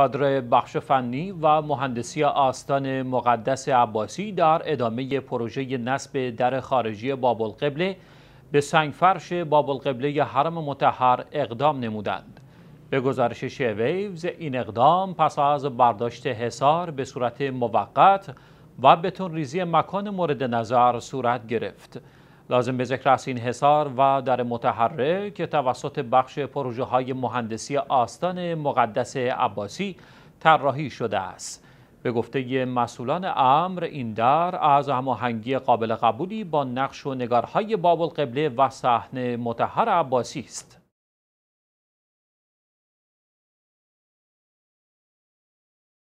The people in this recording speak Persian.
کادر بخش فنی و مهندسی آستان مقدس عباسی در ادامه پروژه نصب در خارجی بابالقبله به سنگفرش القبله حرم متحر اقدام نمودند. به گزارش شویوز این اقدام پس از برداشت حصار به صورت موقت و بتون ریزی مکان مورد نظر صورت گرفت. لازم به ذکر است این حصار و در متحرک که توسط بخش پروژه های مهندسی آستان مقدس عباسی طراحی شده است به گفته مسئولان امر این در از هماهنگی قابل قبولی با نقش و نگارهای باب القبله و صحنه متحر عباسی است